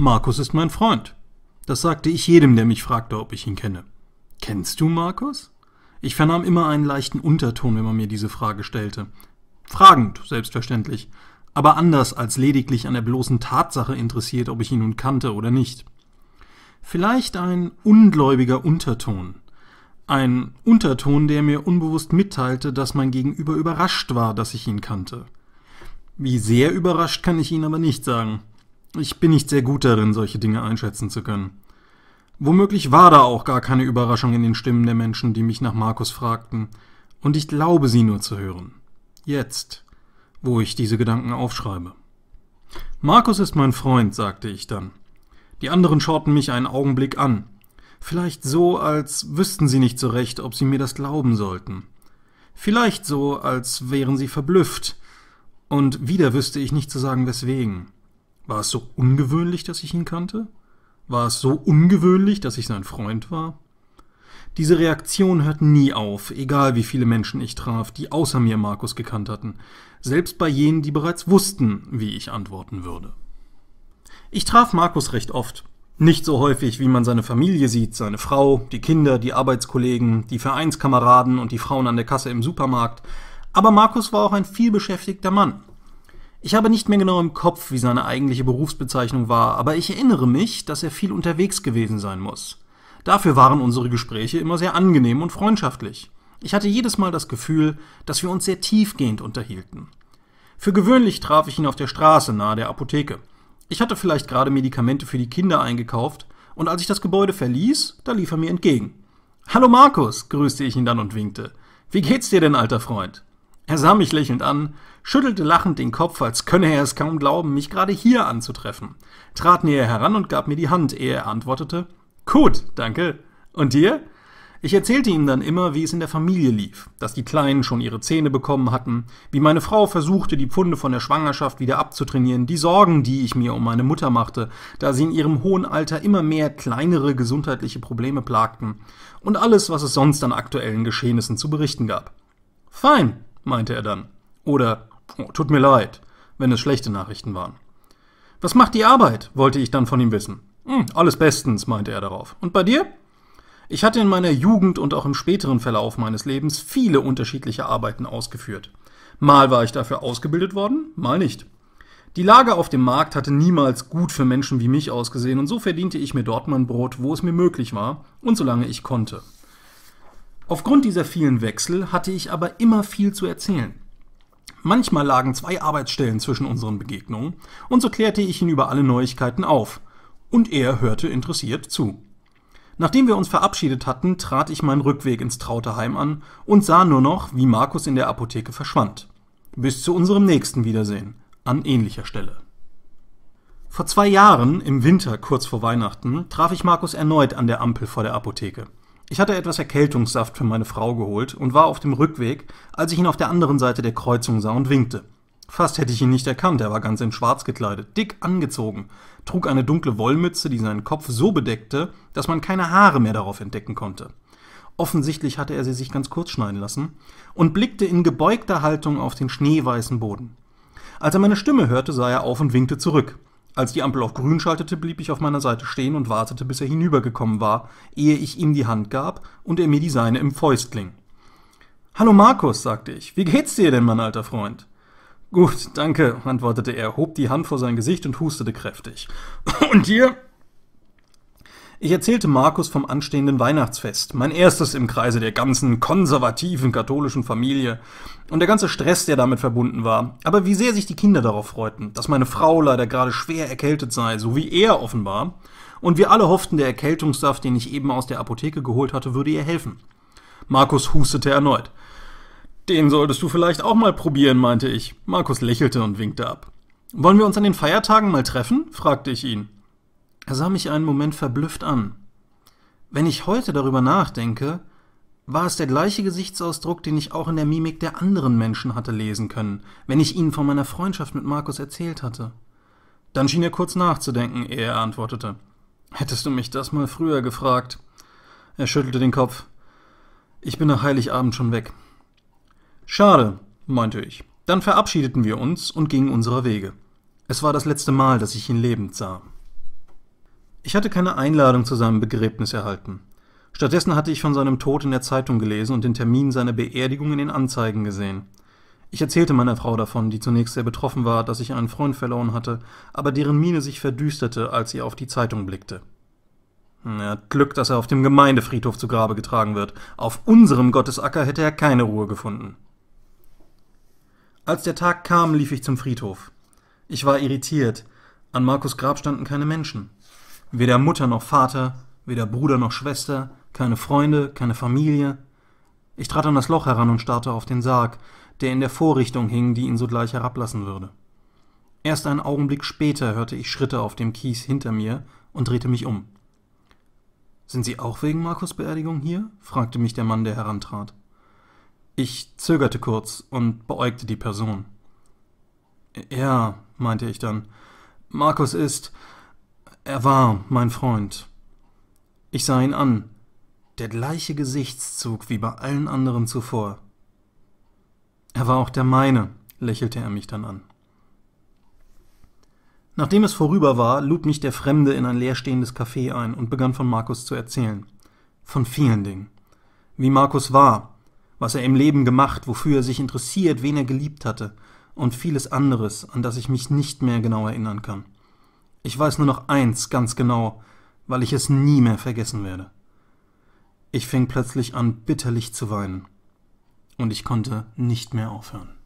Markus ist mein Freund. Das sagte ich jedem, der mich fragte, ob ich ihn kenne. Kennst du Markus? Ich vernahm immer einen leichten Unterton, wenn man mir diese Frage stellte. Fragend, selbstverständlich, aber anders als lediglich an der bloßen Tatsache interessiert, ob ich ihn nun kannte oder nicht. Vielleicht ein ungläubiger Unterton. Ein Unterton, der mir unbewusst mitteilte, dass mein Gegenüber überrascht war, dass ich ihn kannte. Wie sehr überrascht kann ich ihn aber nicht sagen. Ich bin nicht sehr gut darin, solche Dinge einschätzen zu können. Womöglich war da auch gar keine Überraschung in den Stimmen der Menschen, die mich nach Markus fragten, und ich glaube sie nur zu hören. Jetzt, wo ich diese Gedanken aufschreibe. Markus ist mein Freund, sagte ich dann. Die anderen schauten mich einen Augenblick an, vielleicht so, als wüssten sie nicht so recht, ob sie mir das glauben sollten. Vielleicht so, als wären sie verblüfft, und wieder wüsste ich nicht zu sagen, weswegen. War es so ungewöhnlich, dass ich ihn kannte? War es so ungewöhnlich, dass ich sein Freund war? Diese Reaktion hört nie auf, egal wie viele Menschen ich traf, die außer mir Markus gekannt hatten, selbst bei jenen, die bereits wussten, wie ich antworten würde. Ich traf Markus recht oft, nicht so häufig, wie man seine Familie sieht, seine Frau, die Kinder, die Arbeitskollegen, die Vereinskameraden und die Frauen an der Kasse im Supermarkt. Aber Markus war auch ein vielbeschäftigter Mann. Ich habe nicht mehr genau im Kopf, wie seine eigentliche Berufsbezeichnung war, aber ich erinnere mich, dass er viel unterwegs gewesen sein muss. Dafür waren unsere Gespräche immer sehr angenehm und freundschaftlich. Ich hatte jedes Mal das Gefühl, dass wir uns sehr tiefgehend unterhielten. Für gewöhnlich traf ich ihn auf der Straße nahe der Apotheke. Ich hatte vielleicht gerade Medikamente für die Kinder eingekauft, und als ich das Gebäude verließ, da lief er mir entgegen. Hallo Markus, grüßte ich ihn dann und winkte. Wie geht's dir denn, alter Freund? Er sah mich lächelnd an, schüttelte lachend den Kopf, als könne er es kaum glauben, mich gerade hier anzutreffen, trat näher heran und gab mir die Hand, ehe er antwortete Gut, danke. Und dir? Ich erzählte ihm dann immer, wie es in der Familie lief, dass die Kleinen schon ihre Zähne bekommen hatten, wie meine Frau versuchte, die Pfunde von der Schwangerschaft wieder abzutrainieren, die Sorgen, die ich mir um meine Mutter machte, da sie in ihrem hohen Alter immer mehr kleinere gesundheitliche Probleme plagten, und alles, was es sonst an aktuellen Geschehnissen zu berichten gab. Fein, meinte er dann. Oder oh, tut mir leid, wenn es schlechte Nachrichten waren. Was macht die Arbeit? wollte ich dann von ihm wissen. Hm, alles bestens, meinte er darauf. Und bei dir? Ich hatte in meiner Jugend und auch im späteren Verlauf meines Lebens viele unterschiedliche Arbeiten ausgeführt. Mal war ich dafür ausgebildet worden, mal nicht. Die Lage auf dem Markt hatte niemals gut für Menschen wie mich ausgesehen und so verdiente ich mir dort mein Brot, wo es mir möglich war und solange ich konnte. Aufgrund dieser vielen Wechsel hatte ich aber immer viel zu erzählen. Manchmal lagen zwei Arbeitsstellen zwischen unseren Begegnungen, und so klärte ich ihn über alle Neuigkeiten auf, und er hörte interessiert zu. Nachdem wir uns verabschiedet hatten, trat ich meinen Rückweg ins Trauteheim an und sah nur noch, wie Markus in der Apotheke verschwand. Bis zu unserem nächsten Wiedersehen, an ähnlicher Stelle. Vor zwei Jahren, im Winter kurz vor Weihnachten, traf ich Markus erneut an der Ampel vor der Apotheke. Ich hatte etwas Erkältungssaft für meine Frau geholt und war auf dem Rückweg, als ich ihn auf der anderen Seite der Kreuzung sah und winkte. Fast hätte ich ihn nicht erkannt, er war ganz in schwarz gekleidet, dick angezogen, trug eine dunkle Wollmütze, die seinen Kopf so bedeckte, dass man keine Haare mehr darauf entdecken konnte. Offensichtlich hatte er sie sich ganz kurz schneiden lassen und blickte in gebeugter Haltung auf den schneeweißen Boden. Als er meine Stimme hörte, sah er auf und winkte zurück. Als die Ampel auf grün schaltete, blieb ich auf meiner Seite stehen und wartete, bis er hinübergekommen war, ehe ich ihm die Hand gab und er mir die seine im Fäustling. Hallo Markus, sagte ich, wie geht's dir denn, mein alter Freund? Gut, danke, antwortete er, hob die Hand vor sein Gesicht und hustete kräftig. Und dir? Ich erzählte Markus vom anstehenden Weihnachtsfest, mein erstes im Kreise der ganzen konservativen katholischen Familie und der ganze Stress, der damit verbunden war, aber wie sehr sich die Kinder darauf freuten, dass meine Frau leider gerade schwer erkältet sei, so wie er offenbar, und wir alle hofften, der Erkältungssaft, den ich eben aus der Apotheke geholt hatte, würde ihr helfen. Markus hustete erneut. Den solltest du vielleicht auch mal probieren, meinte ich. Markus lächelte und winkte ab. Wollen wir uns an den Feiertagen mal treffen? fragte ich ihn. Er sah mich einen Moment verblüfft an. Wenn ich heute darüber nachdenke, war es der gleiche Gesichtsausdruck, den ich auch in der Mimik der anderen Menschen hatte lesen können, wenn ich ihnen von meiner Freundschaft mit Markus erzählt hatte. Dann schien er kurz nachzudenken, ehe er antwortete. Hättest du mich das mal früher gefragt. Er schüttelte den Kopf. Ich bin nach Heiligabend schon weg. Schade, meinte ich. Dann verabschiedeten wir uns und gingen unserer Wege. Es war das letzte Mal, dass ich ihn lebend sah. Ich hatte keine Einladung zu seinem Begräbnis erhalten. Stattdessen hatte ich von seinem Tod in der Zeitung gelesen und den Termin seiner Beerdigung in den Anzeigen gesehen. Ich erzählte meiner Frau davon, die zunächst sehr betroffen war, dass ich einen Freund verloren hatte, aber deren Miene sich verdüsterte, als sie auf die Zeitung blickte. Er hat Glück, dass er auf dem Gemeindefriedhof zu Grabe getragen wird. Auf unserem Gottesacker hätte er keine Ruhe gefunden. Als der Tag kam, lief ich zum Friedhof. Ich war irritiert. An Markus Grab standen keine Menschen. Weder Mutter noch Vater, weder Bruder noch Schwester, keine Freunde, keine Familie. Ich trat an das Loch heran und starrte auf den Sarg, der in der Vorrichtung hing, die ihn sogleich herablassen würde. Erst einen Augenblick später hörte ich Schritte auf dem Kies hinter mir und drehte mich um. Sind Sie auch wegen Markus Beerdigung hier? fragte mich der Mann, der herantrat. Ich zögerte kurz und beäugte die Person. Äh, ja, meinte ich dann. Markus ist. Er war mein Freund. Ich sah ihn an, der gleiche Gesichtszug wie bei allen anderen zuvor. Er war auch der meine, lächelte er mich dann an. Nachdem es vorüber war, lud mich der Fremde in ein leerstehendes Café ein und begann von Markus zu erzählen. Von vielen Dingen. Wie Markus war, was er im Leben gemacht, wofür er sich interessiert, wen er geliebt hatte und vieles anderes, an das ich mich nicht mehr genau erinnern kann. Ich weiß nur noch eins ganz genau, weil ich es nie mehr vergessen werde. Ich fing plötzlich an bitterlich zu weinen, und ich konnte nicht mehr aufhören.